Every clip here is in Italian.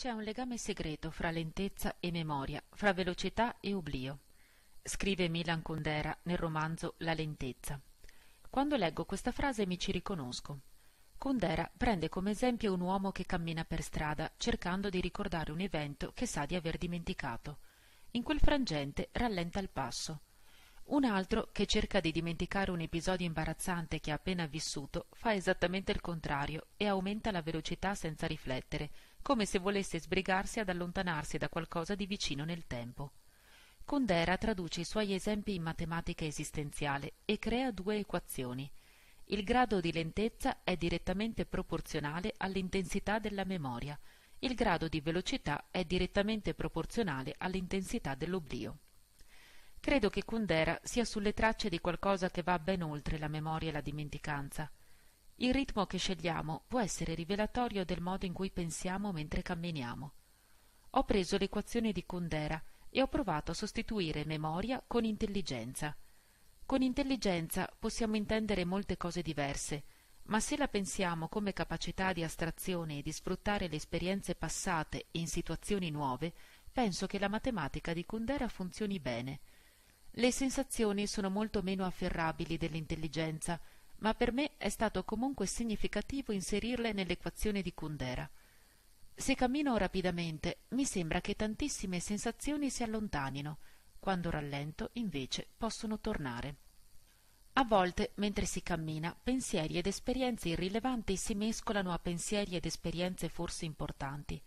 C'è un legame segreto fra lentezza e memoria, fra velocità e oblio. Scrive Milan Kundera nel romanzo La lentezza. Quando leggo questa frase mi ci riconosco. Kundera prende come esempio un uomo che cammina per strada cercando di ricordare un evento che sa di aver dimenticato. In quel frangente rallenta il passo. Un altro che cerca di dimenticare un episodio imbarazzante che ha appena vissuto fa esattamente il contrario e aumenta la velocità senza riflettere, come se volesse sbrigarsi ad allontanarsi da qualcosa di vicino nel tempo. Condera traduce i suoi esempi in matematica esistenziale e crea due equazioni. Il grado di lentezza è direttamente proporzionale all'intensità della memoria, il grado di velocità è direttamente proporzionale all'intensità dell'oblio. Credo che Kundera sia sulle tracce di qualcosa che va ben oltre la memoria e la dimenticanza. Il ritmo che scegliamo può essere rivelatorio del modo in cui pensiamo mentre camminiamo. Ho preso l'equazione di Kundera e ho provato a sostituire memoria con intelligenza. Con intelligenza possiamo intendere molte cose diverse, ma se la pensiamo come capacità di astrazione e di sfruttare le esperienze passate in situazioni nuove, penso che la matematica di Kundera funzioni bene. Le sensazioni sono molto meno afferrabili dell'intelligenza, ma per me è stato comunque significativo inserirle nell'equazione di Kundera. Se cammino rapidamente, mi sembra che tantissime sensazioni si allontanino, quando rallento, invece, possono tornare. A volte, mentre si cammina, pensieri ed esperienze irrilevanti si mescolano a pensieri ed esperienze forse importanti.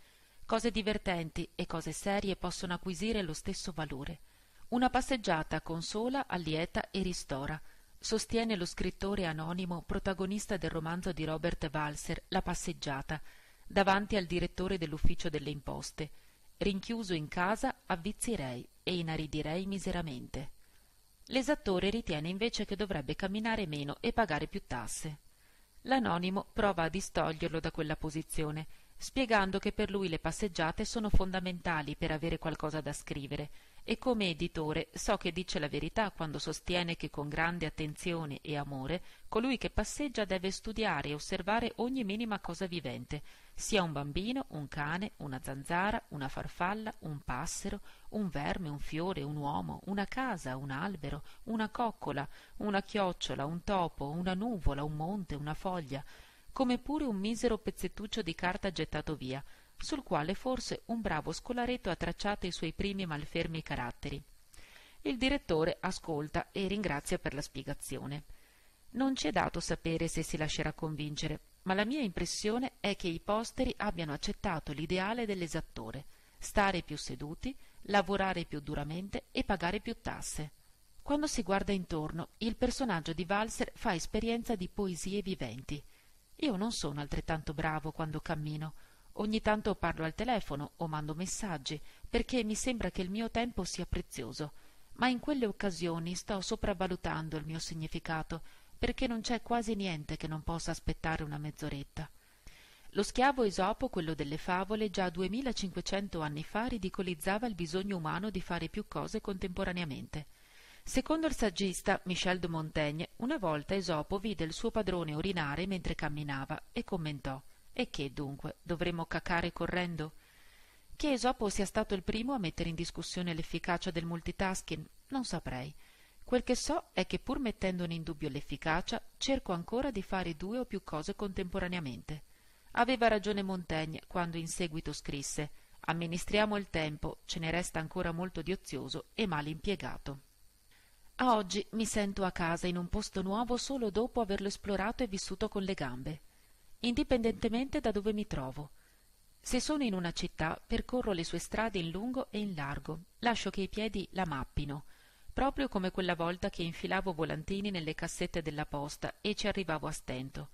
Cose divertenti e cose serie possono acquisire lo stesso valore. Una passeggiata consola, allieta e ristora, sostiene lo scrittore anonimo protagonista del romanzo di Robert Walser La passeggiata, davanti al direttore dell'ufficio delle imposte. Rinchiuso in casa avvizzirei e inaridirei miseramente. L'esattore ritiene invece che dovrebbe camminare meno e pagare più tasse. L'anonimo prova a distoglierlo da quella posizione, spiegando che per lui le passeggiate sono fondamentali per avere qualcosa da scrivere e come editore so che dice la verità quando sostiene che con grande attenzione e amore colui che passeggia deve studiare e osservare ogni minima cosa vivente, sia un bambino, un cane, una zanzara, una farfalla, un passero, un verme, un fiore, un uomo, una casa, un albero, una coccola, una chiocciola, un topo, una nuvola, un monte, una foglia, come pure un misero pezzettuccio di carta gettato via, sul quale forse un bravo scolaretto ha tracciato i suoi primi malfermi caratteri. Il direttore ascolta e ringrazia per la spiegazione. Non ci è dato sapere se si lascerà convincere, ma la mia impressione è che i posteri abbiano accettato l'ideale dell'esattore, stare più seduti, lavorare più duramente e pagare più tasse. Quando si guarda intorno, il personaggio di Walser fa esperienza di poesie viventi. Io non sono altrettanto bravo quando cammino, Ogni tanto parlo al telefono o mando messaggi, perché mi sembra che il mio tempo sia prezioso, ma in quelle occasioni sto sopravvalutando il mio significato, perché non c'è quasi niente che non possa aspettare una mezz'oretta. Lo schiavo Esopo, quello delle favole, già duemilacinquecento anni fa ridicolizzava il bisogno umano di fare più cose contemporaneamente. Secondo il saggista Michel de Montaigne, una volta Esopo vide il suo padrone urinare mentre camminava e commentò e che dunque? Dovremmo cacare correndo? Che Esopo sia stato il primo a mettere in discussione l'efficacia del multitasking, non saprei. Quel che so è che pur mettendone in dubbio l'efficacia, cerco ancora di fare due o più cose contemporaneamente. Aveva ragione Montaigne quando in seguito scrisse Amministriamo il tempo, ce ne resta ancora molto di ozioso e mal impiegato. A oggi mi sento a casa in un posto nuovo solo dopo averlo esplorato e vissuto con le gambe indipendentemente da dove mi trovo. Se sono in una città, percorro le sue strade in lungo e in largo, lascio che i piedi la mappino, proprio come quella volta che infilavo volantini nelle cassette della posta e ci arrivavo a stento.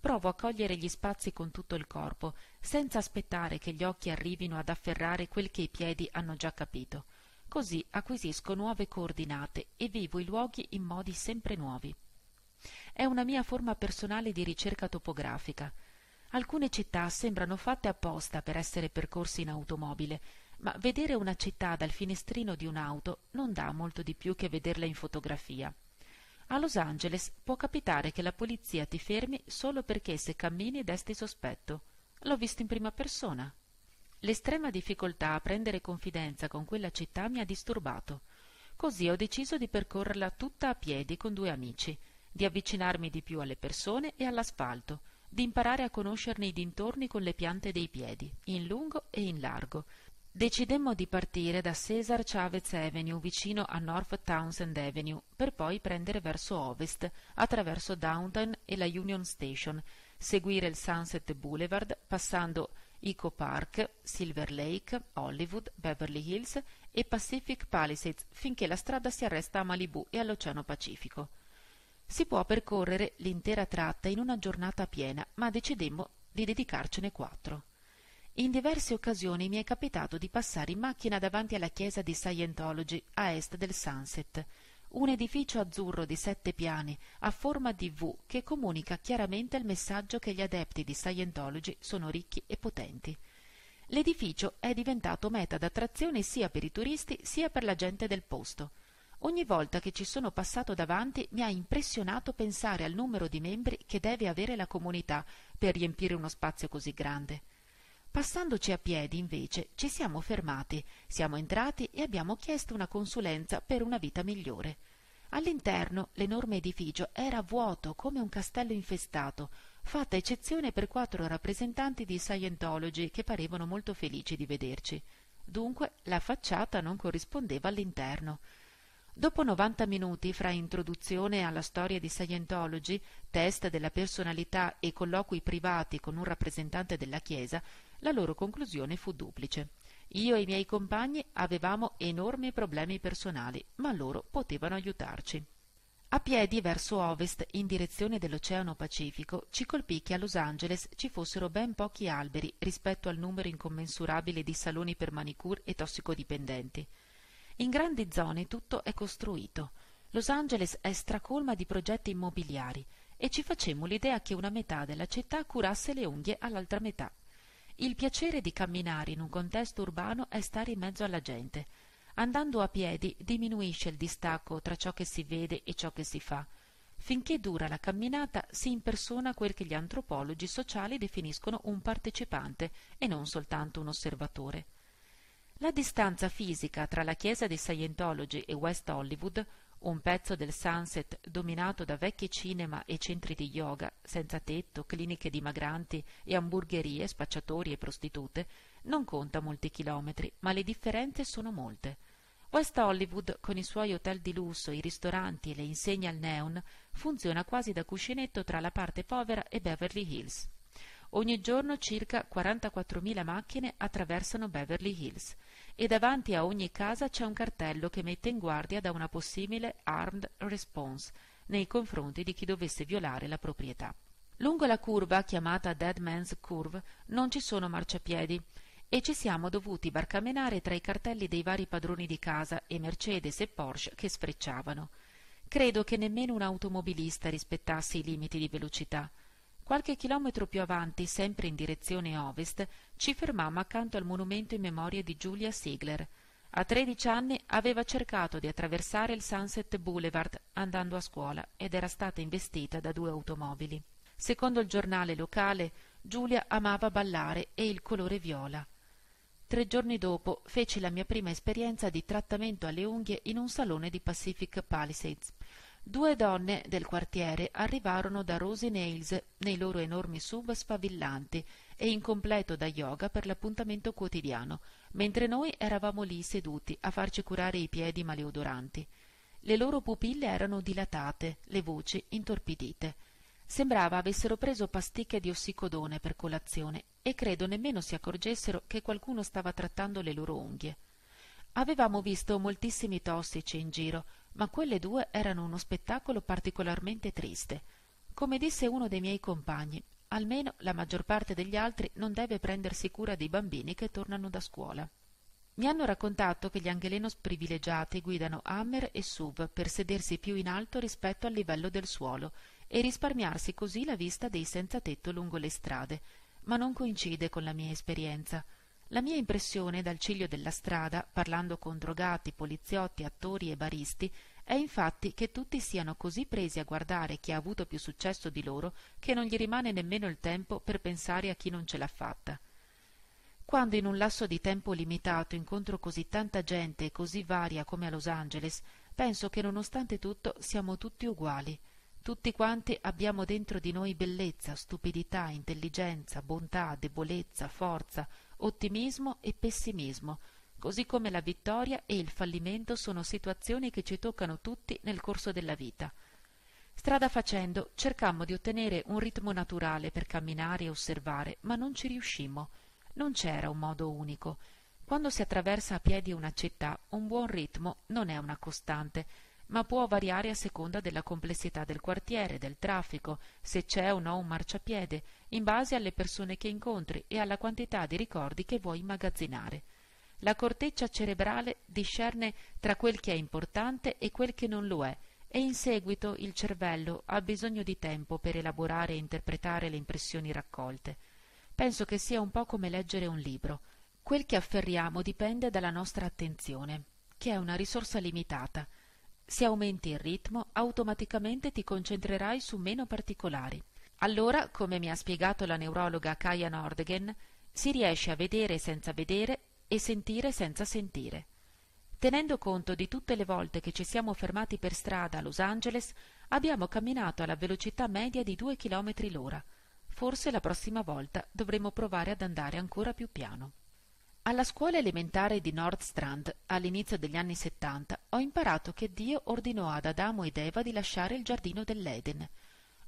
Provo a cogliere gli spazi con tutto il corpo, senza aspettare che gli occhi arrivino ad afferrare quel che i piedi hanno già capito. Così acquisisco nuove coordinate e vivo i luoghi in modi sempre nuovi è una mia forma personale di ricerca topografica. Alcune città sembrano fatte apposta per essere percorse in automobile, ma vedere una città dal finestrino di un'auto non dà molto di più che vederla in fotografia. A Los Angeles può capitare che la polizia ti fermi solo perché se cammini desti sospetto. L'ho visto in prima persona. L'estrema difficoltà a prendere confidenza con quella città mi ha disturbato. Così ho deciso di percorrerla tutta a piedi con due amici di avvicinarmi di più alle persone e all'asfalto, di imparare a conoscerne i dintorni con le piante dei piedi, in lungo e in largo. Decidemmo di partire da Cesar Chavez Avenue vicino a North Townsend Avenue per poi prendere verso ovest attraverso Downtown e la Union Station, seguire il Sunset Boulevard passando Eco Park, Silver Lake, Hollywood, Beverly Hills e Pacific Palisades finché la strada si arresta a Malibu e all'Oceano Pacifico. Si può percorrere l'intera tratta in una giornata piena, ma decidemmo di dedicarcene quattro. In diverse occasioni mi è capitato di passare in macchina davanti alla chiesa di Scientology a est del Sunset, un edificio azzurro di sette piani a forma di V che comunica chiaramente il messaggio che gli adepti di Scientology sono ricchi e potenti. L'edificio è diventato meta d'attrazione sia per i turisti sia per la gente del posto. Ogni volta che ci sono passato davanti mi ha impressionato pensare al numero di membri che deve avere la comunità per riempire uno spazio così grande. Passandoci a piedi, invece, ci siamo fermati, siamo entrati e abbiamo chiesto una consulenza per una vita migliore. All'interno l'enorme edificio era vuoto come un castello infestato, fatta eccezione per quattro rappresentanti di Scientology che parevano molto felici di vederci. Dunque la facciata non corrispondeva all'interno. Dopo 90 minuti fra introduzione alla storia di Scientology, test della personalità e colloqui privati con un rappresentante della Chiesa, la loro conclusione fu duplice. Io e i miei compagni avevamo enormi problemi personali, ma loro potevano aiutarci. A piedi verso ovest, in direzione dell'Oceano Pacifico, ci colpì che a Los Angeles ci fossero ben pochi alberi rispetto al numero incommensurabile di saloni per manicure e tossicodipendenti. In grandi zone tutto è costruito. Los Angeles è stracolma di progetti immobiliari e ci facemmo l'idea che una metà della città curasse le unghie all'altra metà. Il piacere di camminare in un contesto urbano è stare in mezzo alla gente. Andando a piedi diminuisce il distacco tra ciò che si vede e ciò che si fa. Finché dura la camminata si impersona quel che gli antropologi sociali definiscono un partecipante e non soltanto un osservatore. La distanza fisica tra la chiesa di Scientology e West Hollywood, un pezzo del Sunset dominato da vecchi cinema e centri di yoga, senza tetto, cliniche dimagranti e hamburgherie, spacciatori e prostitute, non conta molti chilometri, ma le differenze sono molte. West Hollywood, con i suoi hotel di lusso, i ristoranti e le insegne al neon, funziona quasi da cuscinetto tra la parte povera e Beverly Hills ogni giorno circa 44.000 macchine attraversano Beverly Hills e davanti a ogni casa c'è un cartello che mette in guardia da una possibile armed response nei confronti di chi dovesse violare la proprietà. Lungo la curva chiamata Dead Man's Curve non ci sono marciapiedi e ci siamo dovuti barcamenare tra i cartelli dei vari padroni di casa e Mercedes e Porsche che sfrecciavano. Credo che nemmeno un automobilista rispettasse i limiti di velocità. Qualche chilometro più avanti, sempre in direzione ovest, ci fermammo accanto al monumento in memoria di Julia Sigler. A tredici anni aveva cercato di attraversare il Sunset Boulevard andando a scuola ed era stata investita da due automobili. Secondo il giornale locale, Giulia amava ballare e il colore viola. Tre giorni dopo feci la mia prima esperienza di trattamento alle unghie in un salone di Pacific Palisades due donne del quartiere arrivarono da Rosy Nails nei loro enormi sub sfavillanti e in completo da yoga per l'appuntamento quotidiano, mentre noi eravamo lì seduti a farci curare i piedi maleodoranti. Le loro pupille erano dilatate, le voci intorpidite. Sembrava avessero preso pasticche di ossicodone per colazione e credo nemmeno si accorgessero che qualcuno stava trattando le loro unghie. Avevamo visto moltissimi tossici in giro, ma quelle due erano uno spettacolo particolarmente triste. Come disse uno dei miei compagni, almeno la maggior parte degli altri non deve prendersi cura dei bambini che tornano da scuola. Mi hanno raccontato che gli angelenos privilegiati guidano Hammer e SUV per sedersi più in alto rispetto al livello del suolo e risparmiarsi così la vista dei senza tetto lungo le strade, ma non coincide con la mia esperienza. La mia impressione dal ciglio della strada, parlando con drogati, poliziotti, attori e baristi, è infatti che tutti siano così presi a guardare chi ha avuto più successo di loro che non gli rimane nemmeno il tempo per pensare a chi non ce l'ha fatta. Quando in un lasso di tempo limitato incontro così tanta gente e così varia come a Los Angeles, penso che nonostante tutto siamo tutti uguali. Tutti quanti abbiamo dentro di noi bellezza, stupidità, intelligenza, bontà, debolezza, forza, Ottimismo e pessimismo, così come la vittoria e il fallimento sono situazioni che ci toccano tutti nel corso della vita. Strada facendo cercammo di ottenere un ritmo naturale per camminare e osservare, ma non ci riuscimmo. Non c'era un modo unico. Quando si attraversa a piedi una città, un buon ritmo non è una costante, ma può variare a seconda della complessità del quartiere, del traffico, se c'è o no un marciapiede, in base alle persone che incontri e alla quantità di ricordi che vuoi immagazzinare. La corteccia cerebrale discerne tra quel che è importante e quel che non lo è, e in seguito il cervello ha bisogno di tempo per elaborare e interpretare le impressioni raccolte. Penso che sia un po' come leggere un libro. Quel che afferriamo dipende dalla nostra attenzione, che è una risorsa limitata, se aumenti il ritmo, automaticamente ti concentrerai su meno particolari. Allora, come mi ha spiegato la neurologa Kaya Nordgen, si riesce a vedere senza vedere e sentire senza sentire. Tenendo conto di tutte le volte che ci siamo fermati per strada a Los Angeles, abbiamo camminato alla velocità media di due chilometri l'ora. Forse la prossima volta dovremo provare ad andare ancora più piano. Alla scuola elementare di Nordstrand, all'inizio degli anni settanta, ho imparato che Dio ordinò ad Adamo ed Eva di lasciare il giardino dell'Eden.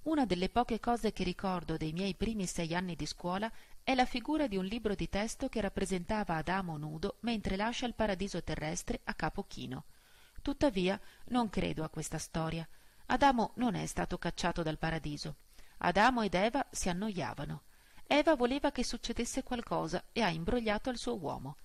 Una delle poche cose che ricordo dei miei primi sei anni di scuola è la figura di un libro di testo che rappresentava Adamo nudo mentre lascia il paradiso terrestre a capo chino. Tuttavia, non credo a questa storia. Adamo non è stato cacciato dal paradiso. Adamo ed Eva si annoiavano. Eva voleva che succedesse qualcosa e ha imbrogliato al suo uomo.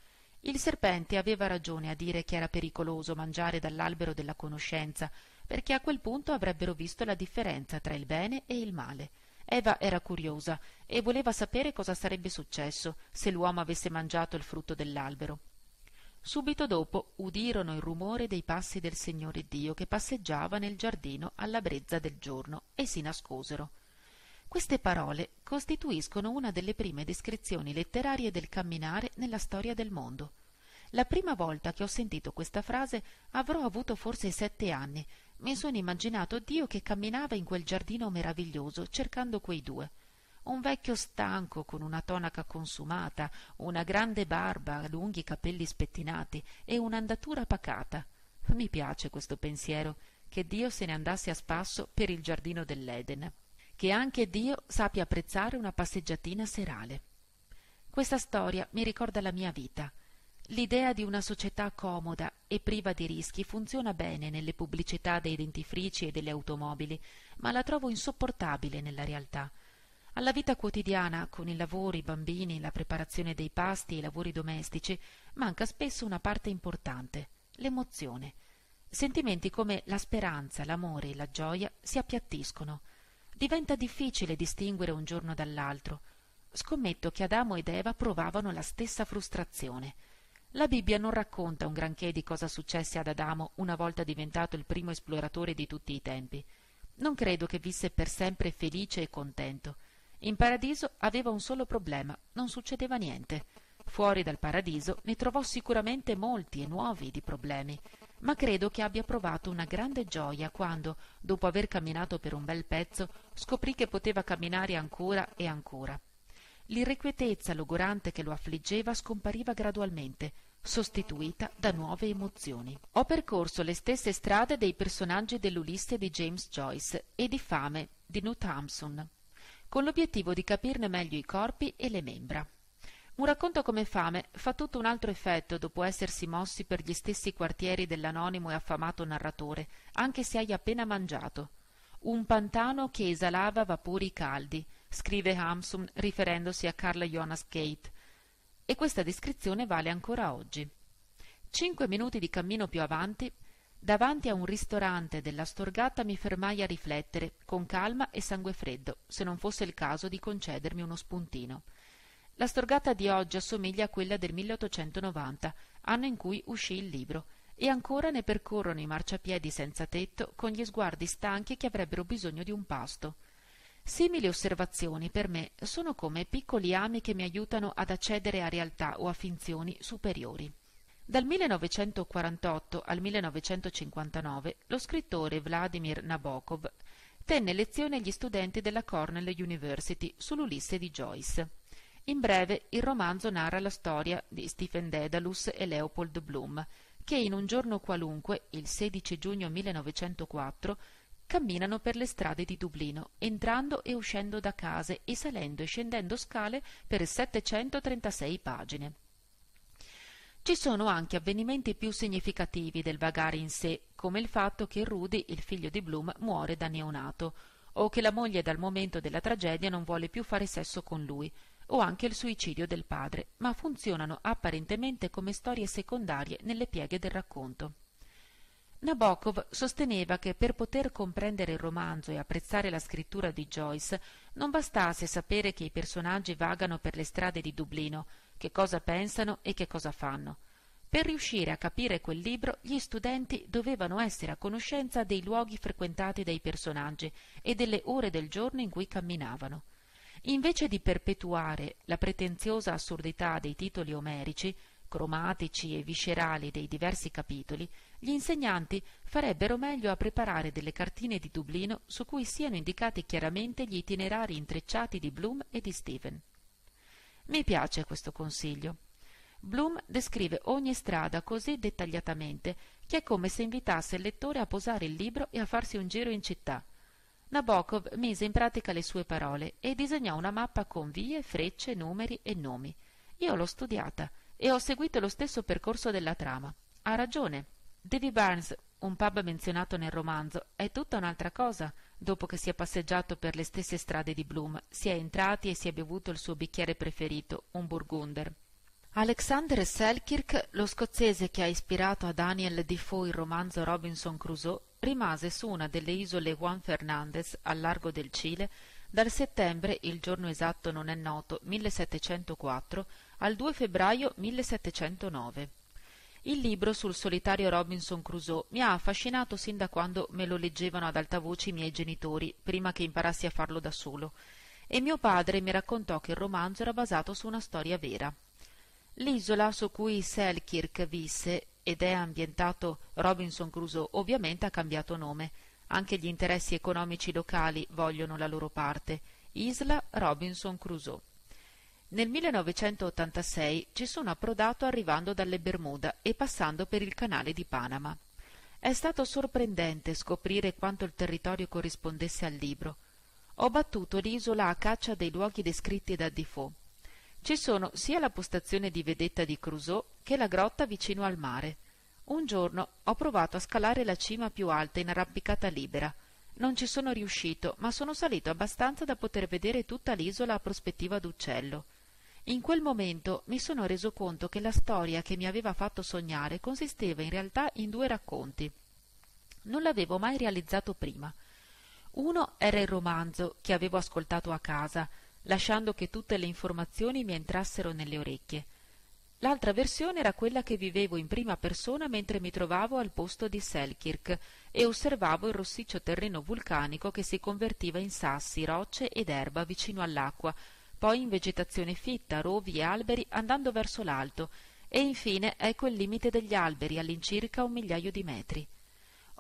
Il serpente aveva ragione a dire che era pericoloso mangiare dall'albero della conoscenza, perché a quel punto avrebbero visto la differenza tra il bene e il male. Eva era curiosa e voleva sapere cosa sarebbe successo se l'uomo avesse mangiato il frutto dell'albero. Subito dopo udirono il rumore dei passi del Signore Dio che passeggiava nel giardino alla brezza del giorno e si nascosero. Queste parole costituiscono una delle prime descrizioni letterarie del camminare nella storia del mondo. La prima volta che ho sentito questa frase avrò avuto forse sette anni. Mi sono immaginato Dio che camminava in quel giardino meraviglioso cercando quei due. Un vecchio stanco con una tonaca consumata, una grande barba, lunghi capelli spettinati e un'andatura pacata. Mi piace questo pensiero, che Dio se ne andasse a spasso per il giardino dell'Eden che anche Dio sappia apprezzare una passeggiatina serale. Questa storia mi ricorda la mia vita. L'idea di una società comoda e priva di rischi funziona bene nelle pubblicità dei dentifrici e delle automobili, ma la trovo insopportabile nella realtà. Alla vita quotidiana, con il lavoro, i bambini, la preparazione dei pasti e i lavori domestici, manca spesso una parte importante, l'emozione. Sentimenti come la speranza, l'amore e la gioia si appiattiscono diventa difficile distinguere un giorno dall'altro. Scommetto che Adamo ed Eva provavano la stessa frustrazione. La Bibbia non racconta un granché di cosa successe ad Adamo una volta diventato il primo esploratore di tutti i tempi. Non credo che visse per sempre felice e contento. In paradiso aveva un solo problema, non succedeva niente. Fuori dal paradiso ne trovò sicuramente molti e nuovi di problemi ma credo che abbia provato una grande gioia quando, dopo aver camminato per un bel pezzo, scoprì che poteva camminare ancora e ancora. L'irrequietezza logorante che lo affliggeva scompariva gradualmente, sostituita da nuove emozioni. Ho percorso le stesse strade dei personaggi dell'Ulisse di James Joyce e di Fame di Newt Hampson, con l'obiettivo di capirne meglio i corpi e le membra. Un racconto come fame fa tutto un altro effetto dopo essersi mossi per gli stessi quartieri dell'anonimo e affamato narratore, anche se hai appena mangiato. Un pantano che esalava vapori caldi, scrive Hamsun riferendosi a Carl Jonas Gate. E questa descrizione vale ancora oggi. Cinque minuti di cammino più avanti, davanti a un ristorante della Storgata mi fermai a riflettere, con calma e sangue freddo, se non fosse il caso di concedermi uno spuntino. La storgata di oggi assomiglia a quella del 1890, anno in cui uscì il libro, e ancora ne percorrono i marciapiedi senza tetto con gli sguardi stanchi che avrebbero bisogno di un pasto. Simili osservazioni per me sono come piccoli ami che mi aiutano ad accedere a realtà o a finzioni superiori. Dal 1948 al 1959 lo scrittore Vladimir Nabokov tenne lezione agli studenti della Cornell University sull'Ulisse di Joyce. In breve, il romanzo narra la storia di Stephen Dedalus e Leopold Bloom, che in un giorno qualunque, il 16 giugno 1904, camminano per le strade di Dublino, entrando e uscendo da case e salendo e scendendo scale per 736 pagine. Ci sono anche avvenimenti più significativi del vagare in sé, come il fatto che Rudy, il figlio di Bloom, muore da neonato, o che la moglie dal momento della tragedia non vuole più fare sesso con lui, o anche il suicidio del padre, ma funzionano apparentemente come storie secondarie nelle pieghe del racconto. Nabokov sosteneva che per poter comprendere il romanzo e apprezzare la scrittura di Joyce non bastasse sapere che i personaggi vagano per le strade di Dublino, che cosa pensano e che cosa fanno. Per riuscire a capire quel libro, gli studenti dovevano essere a conoscenza dei luoghi frequentati dai personaggi e delle ore del giorno in cui camminavano invece di perpetuare la pretenziosa assurdità dei titoli omerici, cromatici e viscerali dei diversi capitoli, gli insegnanti farebbero meglio a preparare delle cartine di Dublino su cui siano indicati chiaramente gli itinerari intrecciati di Bloom e di Stephen. Mi piace questo consiglio. Bloom descrive ogni strada così dettagliatamente che è come se invitasse il lettore a posare il libro e a farsi un giro in città, Nabokov mise in pratica le sue parole e disegnò una mappa con vie, frecce, numeri e nomi. Io l'ho studiata e ho seguito lo stesso percorso della trama. Ha ragione. Davy Barnes, un pub menzionato nel romanzo, è tutta un'altra cosa dopo che si è passeggiato per le stesse strade di Bloom, si è entrati e si è bevuto il suo bicchiere preferito, un burgunder. Alexander Selkirk, lo scozzese che ha ispirato a Daniel Defoe il romanzo Robinson Crusoe, rimase su una delle isole Juan Fernández al largo del Cile dal settembre, il giorno esatto non è noto, 1704, al 2 febbraio 1709. Il libro sul solitario Robinson Crusoe mi ha affascinato sin da quando me lo leggevano ad alta voce i miei genitori, prima che imparassi a farlo da solo, e mio padre mi raccontò che il romanzo era basato su una storia vera. L'isola su cui Selkirk visse ed è ambientato Robinson Crusoe, ovviamente ha cambiato nome. Anche gli interessi economici locali vogliono la loro parte. Isla Robinson Crusoe. Nel 1986 ci sono approdato arrivando dalle Bermuda e passando per il canale di Panama. È stato sorprendente scoprire quanto il territorio corrispondesse al libro. Ho battuto l'isola a caccia dei luoghi descritti da Defoe ci sono sia la postazione di vedetta di Crusoe che la grotta vicino al mare. Un giorno ho provato a scalare la cima più alta in arrampicata libera. Non ci sono riuscito, ma sono salito abbastanza da poter vedere tutta l'isola a prospettiva d'uccello. In quel momento mi sono reso conto che la storia che mi aveva fatto sognare consisteva in realtà in due racconti. Non l'avevo mai realizzato prima. Uno era il romanzo che avevo ascoltato a casa, lasciando che tutte le informazioni mi entrassero nelle orecchie. L'altra versione era quella che vivevo in prima persona mentre mi trovavo al posto di Selkirk e osservavo il rossiccio terreno vulcanico che si convertiva in sassi, rocce ed erba vicino all'acqua, poi in vegetazione fitta, rovi e alberi andando verso l'alto, e infine ecco il limite degli alberi all'incirca un migliaio di metri.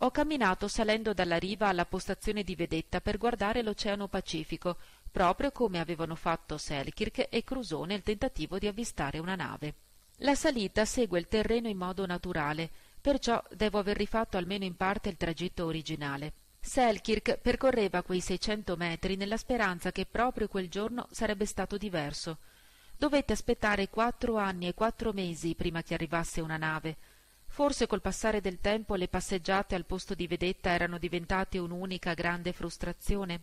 Ho camminato salendo dalla riva alla postazione di vedetta per guardare l'Oceano Pacifico, proprio come avevano fatto Selkirk e Crusoe nel tentativo di avvistare una nave. La salita segue il terreno in modo naturale, perciò devo aver rifatto almeno in parte il tragitto originale. Selkirk percorreva quei seicento metri nella speranza che proprio quel giorno sarebbe stato diverso. Dovette aspettare quattro anni e quattro mesi prima che arrivasse una nave. Forse col passare del tempo le passeggiate al posto di vedetta erano diventate un'unica grande frustrazione?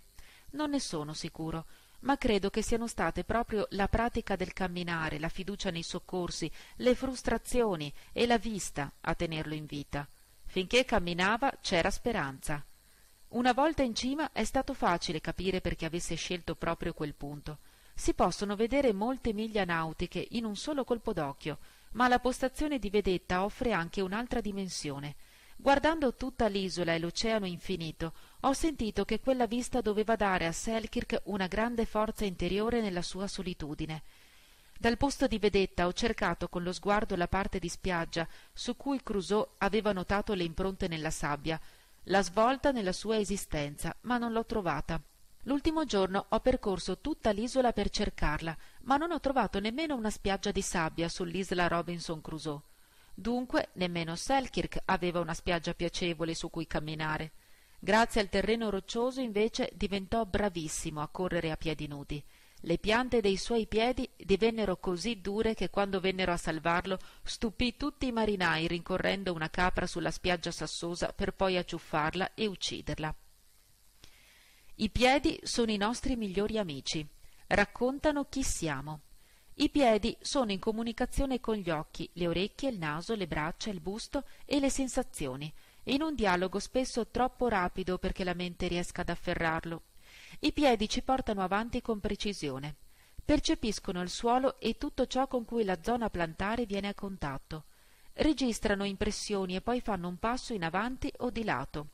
Non ne sono sicuro, ma credo che siano state proprio la pratica del camminare, la fiducia nei soccorsi, le frustrazioni e la vista a tenerlo in vita. Finché camminava c'era speranza. Una volta in cima è stato facile capire perché avesse scelto proprio quel punto. Si possono vedere molte miglia nautiche in un solo colpo d'occhio, ma la postazione di vedetta offre anche un'altra dimensione. Guardando tutta l'isola e l'oceano infinito, ho sentito che quella vista doveva dare a Selkirk una grande forza interiore nella sua solitudine. Dal posto di vedetta ho cercato con lo sguardo la parte di spiaggia su cui Crusoe aveva notato le impronte nella sabbia, la svolta nella sua esistenza, ma non l'ho trovata. L'ultimo giorno ho percorso tutta l'isola per cercarla, ma non ho trovato nemmeno una spiaggia di sabbia sull'isola Robinson Crusoe. Dunque nemmeno Selkirk aveva una spiaggia piacevole su cui camminare. Grazie al terreno roccioso invece diventò bravissimo a correre a piedi nudi. Le piante dei suoi piedi divennero così dure che quando vennero a salvarlo stupì tutti i marinai rincorrendo una capra sulla spiaggia sassosa per poi acciuffarla e ucciderla. I piedi sono i nostri migliori amici. Raccontano chi siamo. I piedi sono in comunicazione con gli occhi, le orecchie, il naso, le braccia, il busto e le sensazioni, in un dialogo spesso troppo rapido perché la mente riesca ad afferrarlo. I piedi ci portano avanti con precisione, percepiscono il suolo e tutto ciò con cui la zona plantare viene a contatto, registrano impressioni e poi fanno un passo in avanti o di lato.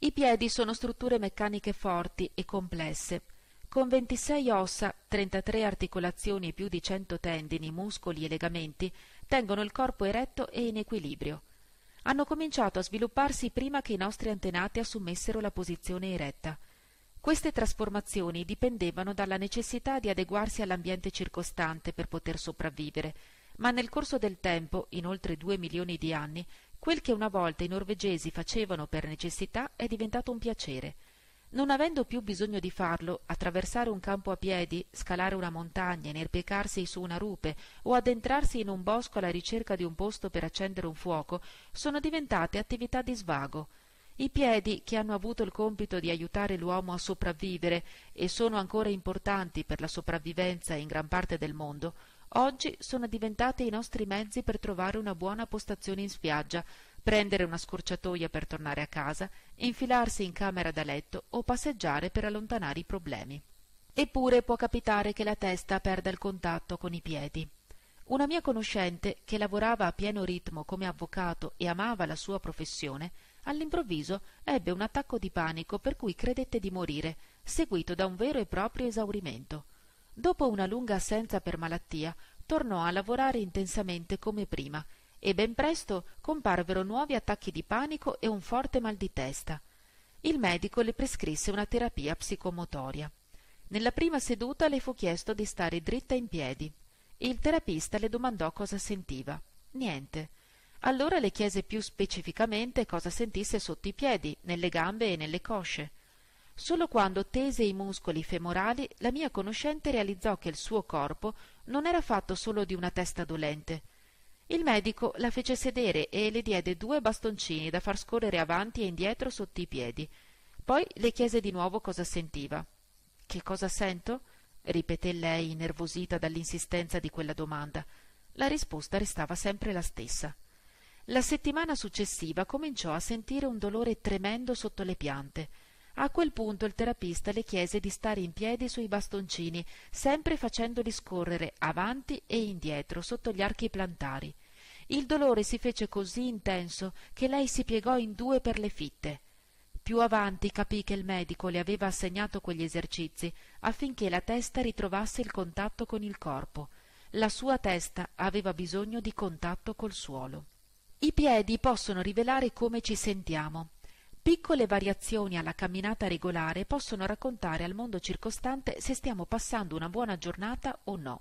I piedi sono strutture meccaniche forti e complesse, con 26 ossa, 33 articolazioni e più di 100 tendini, muscoli e legamenti, tengono il corpo eretto e in equilibrio hanno cominciato a svilupparsi prima che i nostri antenati assumessero la posizione eretta. Queste trasformazioni dipendevano dalla necessità di adeguarsi all'ambiente circostante per poter sopravvivere, ma nel corso del tempo, in oltre due milioni di anni, quel che una volta i norvegesi facevano per necessità è diventato un piacere non avendo più bisogno di farlo, attraversare un campo a piedi, scalare una montagna, inerpicarsi su una rupe o addentrarsi in un bosco alla ricerca di un posto per accendere un fuoco, sono diventate attività di svago. I piedi, che hanno avuto il compito di aiutare l'uomo a sopravvivere e sono ancora importanti per la sopravvivenza in gran parte del mondo, oggi sono diventati i nostri mezzi per trovare una buona postazione in spiaggia, prendere una scorciatoia per tornare a casa, infilarsi in camera da letto o passeggiare per allontanare i problemi. Eppure può capitare che la testa perda il contatto con i piedi. Una mia conoscente, che lavorava a pieno ritmo come avvocato e amava la sua professione, all'improvviso ebbe un attacco di panico per cui credette di morire, seguito da un vero e proprio esaurimento. Dopo una lunga assenza per malattia, tornò a lavorare intensamente come prima e ben presto comparvero nuovi attacchi di panico e un forte mal di testa. Il medico le prescrisse una terapia psicomotoria. Nella prima seduta le fu chiesto di stare dritta in piedi. Il terapista le domandò cosa sentiva. Niente. Allora le chiese più specificamente cosa sentisse sotto i piedi, nelle gambe e nelle cosce. Solo quando tese i muscoli femorali la mia conoscente realizzò che il suo corpo non era fatto solo di una testa dolente, il medico la fece sedere e le diede due bastoncini da far scorrere avanti e indietro sotto i piedi. Poi le chiese di nuovo cosa sentiva. Che cosa sento? ripeté lei, nervosita dall'insistenza di quella domanda. La risposta restava sempre la stessa. La settimana successiva cominciò a sentire un dolore tremendo sotto le piante. A quel punto il terapista le chiese di stare in piedi sui bastoncini, sempre facendoli scorrere avanti e indietro sotto gli archi plantari. Il dolore si fece così intenso che lei si piegò in due per le fitte. Più avanti capì che il medico le aveva assegnato quegli esercizi affinché la testa ritrovasse il contatto con il corpo. La sua testa aveva bisogno di contatto col suolo. I piedi possono rivelare come ci sentiamo. Piccole variazioni alla camminata regolare possono raccontare al mondo circostante se stiamo passando una buona giornata o no.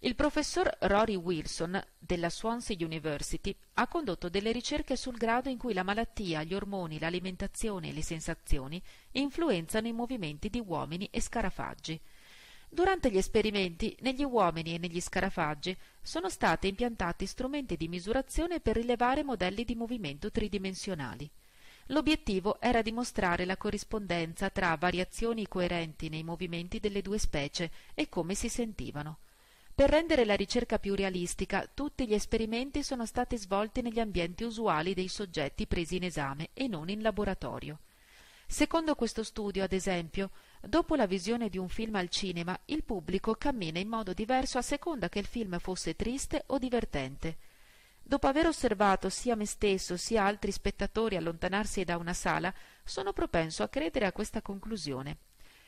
Il professor Rory Wilson della Swansea University ha condotto delle ricerche sul grado in cui la malattia, gli ormoni, l'alimentazione e le sensazioni influenzano i movimenti di uomini e scarafaggi. Durante gli esperimenti, negli uomini e negli scarafaggi sono stati impiantati strumenti di misurazione per rilevare modelli di movimento tridimensionali. L'obiettivo era dimostrare la corrispondenza tra variazioni coerenti nei movimenti delle due specie e come si sentivano. Per rendere la ricerca più realistica, tutti gli esperimenti sono stati svolti negli ambienti usuali dei soggetti presi in esame e non in laboratorio. Secondo questo studio, ad esempio, dopo la visione di un film al cinema, il pubblico cammina in modo diverso a seconda che il film fosse triste o divertente. Dopo aver osservato sia me stesso sia altri spettatori allontanarsi da una sala, sono propenso a credere a questa conclusione.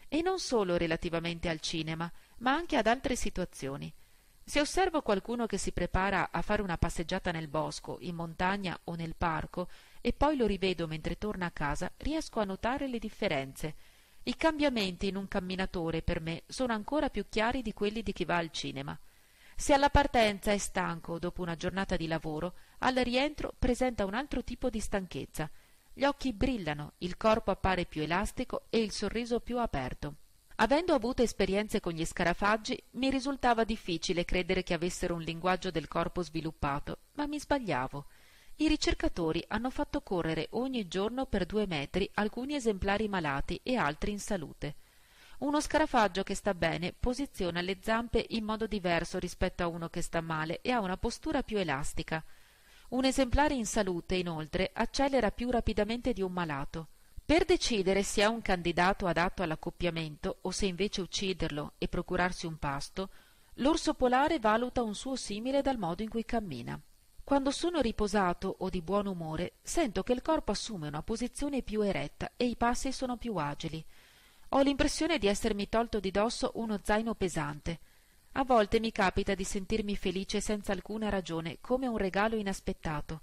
E non solo relativamente al cinema, ma anche ad altre situazioni. Se osservo qualcuno che si prepara a fare una passeggiata nel bosco, in montagna o nel parco, e poi lo rivedo mentre torna a casa, riesco a notare le differenze. I cambiamenti in un camminatore per me sono ancora più chiari di quelli di chi va al cinema. Se alla partenza è stanco dopo una giornata di lavoro, al rientro presenta un altro tipo di stanchezza. Gli occhi brillano, il corpo appare più elastico e il sorriso più aperto. Avendo avuto esperienze con gli scarafaggi, mi risultava difficile credere che avessero un linguaggio del corpo sviluppato, ma mi sbagliavo. I ricercatori hanno fatto correre ogni giorno per due metri alcuni esemplari malati e altri in salute. Uno scarafaggio che sta bene posiziona le zampe in modo diverso rispetto a uno che sta male e ha una postura più elastica. Un esemplare in salute, inoltre, accelera più rapidamente di un malato. Per decidere se è un candidato adatto all'accoppiamento o se invece ucciderlo e procurarsi un pasto, l'orso polare valuta un suo simile dal modo in cui cammina. Quando sono riposato o di buon umore, sento che il corpo assume una posizione più eretta e i passi sono più agili. Ho l'impressione di essermi tolto di dosso uno zaino pesante. A volte mi capita di sentirmi felice senza alcuna ragione, come un regalo inaspettato.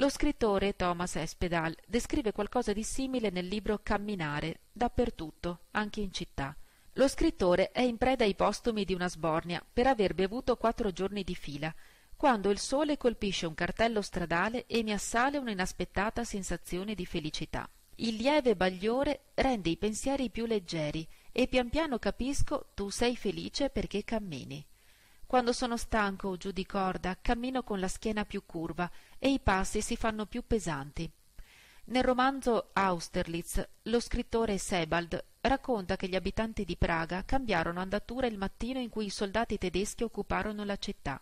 Lo scrittore Thomas Espedal descrive qualcosa di simile nel libro Camminare, dappertutto, anche in città. Lo scrittore è in preda ai postumi di una sbornia per aver bevuto quattro giorni di fila, quando il sole colpisce un cartello stradale e mi assale un'inaspettata sensazione di felicità. Il lieve bagliore rende i pensieri più leggeri e pian piano capisco tu sei felice perché cammini. Quando sono stanco o giù di corda, cammino con la schiena più curva e i passi si fanno più pesanti. Nel romanzo Austerlitz, lo scrittore Sebald racconta che gli abitanti di Praga cambiarono andatura il mattino in cui i soldati tedeschi occuparono la città.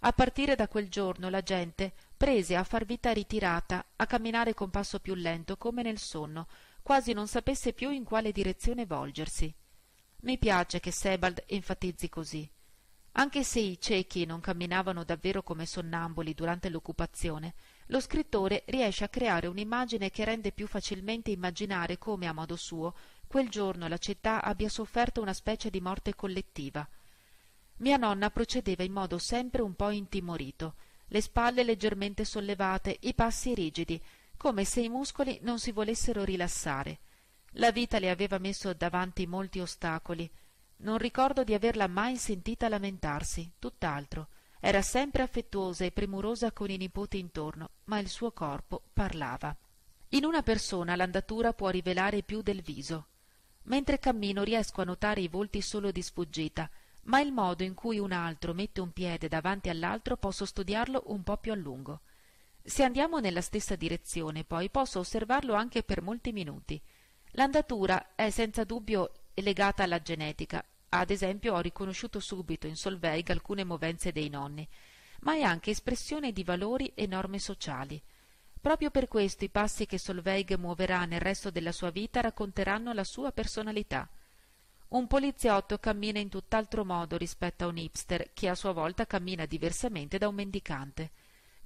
A partire da quel giorno la gente prese a far vita ritirata, a camminare con passo più lento come nel sonno, quasi non sapesse più in quale direzione volgersi. Mi piace che Sebald enfatizzi così. Anche se i ciechi non camminavano davvero come sonnambuli durante l'occupazione, lo scrittore riesce a creare un'immagine che rende più facilmente immaginare come, a modo suo, quel giorno la città abbia sofferto una specie di morte collettiva. Mia nonna procedeva in modo sempre un po' intimorito, le spalle leggermente sollevate, i passi rigidi, come se i muscoli non si volessero rilassare. La vita le aveva messo davanti molti ostacoli, non ricordo di averla mai sentita lamentarsi, tutt'altro. Era sempre affettuosa e premurosa con i nipoti intorno, ma il suo corpo parlava. In una persona l'andatura può rivelare più del viso. Mentre cammino riesco a notare i volti solo di sfuggita, ma il modo in cui un altro mette un piede davanti all'altro posso studiarlo un po' più a lungo. Se andiamo nella stessa direzione, poi posso osservarlo anche per molti minuti. L'andatura è senza dubbio legata alla genetica ad esempio ho riconosciuto subito in Solveig alcune movenze dei nonni, ma è anche espressione di valori e norme sociali. Proprio per questo i passi che Solveig muoverà nel resto della sua vita racconteranno la sua personalità. Un poliziotto cammina in tutt'altro modo rispetto a un hipster, che a sua volta cammina diversamente da un mendicante.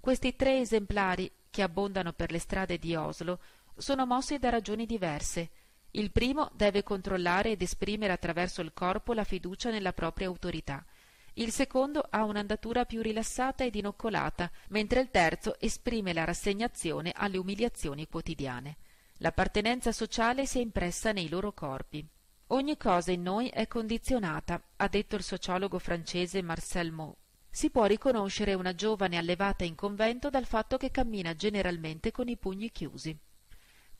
Questi tre esemplari, che abbondano per le strade di Oslo, sono mossi da ragioni diverse, il primo deve controllare ed esprimere attraverso il corpo la fiducia nella propria autorità. Il secondo ha un'andatura più rilassata ed inoccolata, mentre il terzo esprime la rassegnazione alle umiliazioni quotidiane. L'appartenenza sociale si è impressa nei loro corpi. Ogni cosa in noi è condizionata, ha detto il sociologo francese Marcel Moe. Si può riconoscere una giovane allevata in convento dal fatto che cammina generalmente con i pugni chiusi.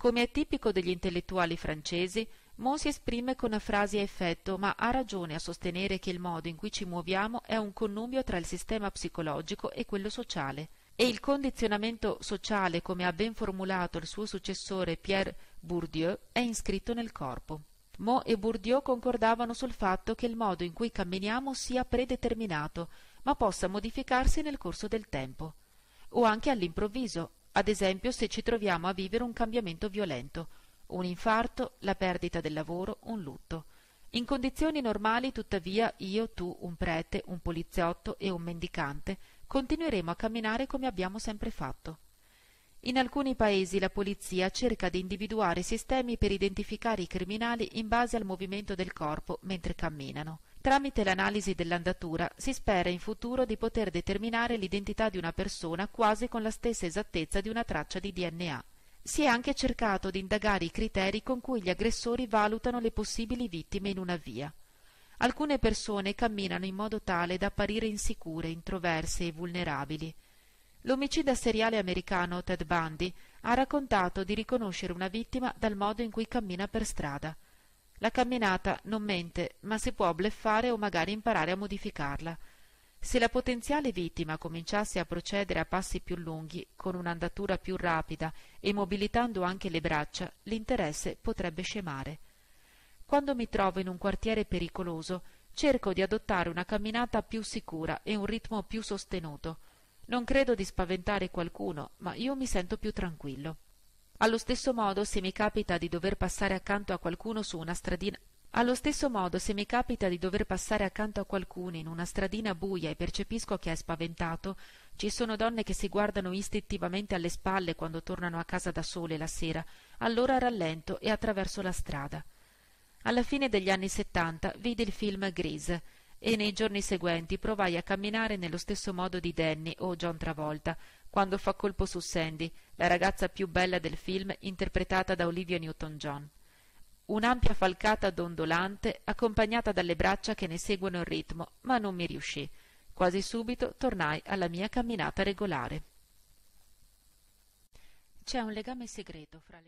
Come è tipico degli intellettuali francesi, Mon si esprime con frasi a effetto, ma ha ragione a sostenere che il modo in cui ci muoviamo è un connubio tra il sistema psicologico e quello sociale. E il condizionamento sociale, come ha ben formulato il suo successore Pierre Bourdieu, è inscritto nel corpo. Mo e Bourdieu concordavano sul fatto che il modo in cui camminiamo sia predeterminato, ma possa modificarsi nel corso del tempo, o anche all'improvviso, ad esempio se ci troviamo a vivere un cambiamento violento, un infarto, la perdita del lavoro, un lutto. In condizioni normali, tuttavia, io, tu, un prete, un poliziotto e un mendicante continueremo a camminare come abbiamo sempre fatto. In alcuni paesi la polizia cerca di individuare sistemi per identificare i criminali in base al movimento del corpo mentre camminano. Tramite l'analisi dell'andatura si spera in futuro di poter determinare l'identità di una persona quasi con la stessa esattezza di una traccia di DNA. Si è anche cercato di indagare i criteri con cui gli aggressori valutano le possibili vittime in una via. Alcune persone camminano in modo tale da apparire insicure, introverse e vulnerabili. L'omicida seriale americano Ted Bundy ha raccontato di riconoscere una vittima dal modo in cui cammina per strada. La camminata non mente, ma si può bleffare o magari imparare a modificarla. Se la potenziale vittima cominciasse a procedere a passi più lunghi, con un'andatura più rapida e mobilitando anche le braccia, l'interesse potrebbe scemare. Quando mi trovo in un quartiere pericoloso, cerco di adottare una camminata più sicura e un ritmo più sostenuto. Non credo di spaventare qualcuno, ma io mi sento più tranquillo. Allo stesso modo, se mi capita di dover passare accanto a qualcuno su una stradina allo stesso modo, se mi capita di dover passare accanto a qualcuno in una stradina buia e percepisco che è spaventato, ci sono donne che si guardano istintivamente alle spalle quando tornano a casa da sole la sera, allora rallento e attraverso la strada. Alla fine degli anni settanta vidi il film Grease e nei giorni seguenti provai a camminare nello stesso modo di Danny o John Travolta, quando fa colpo su Sandy, la ragazza più bella del film interpretata da Olivia Newton-John. Un'ampia falcata dondolante accompagnata dalle braccia che ne seguono il ritmo, ma non mi riuscì. Quasi subito tornai alla mia camminata regolare. C'è un legame segreto fra le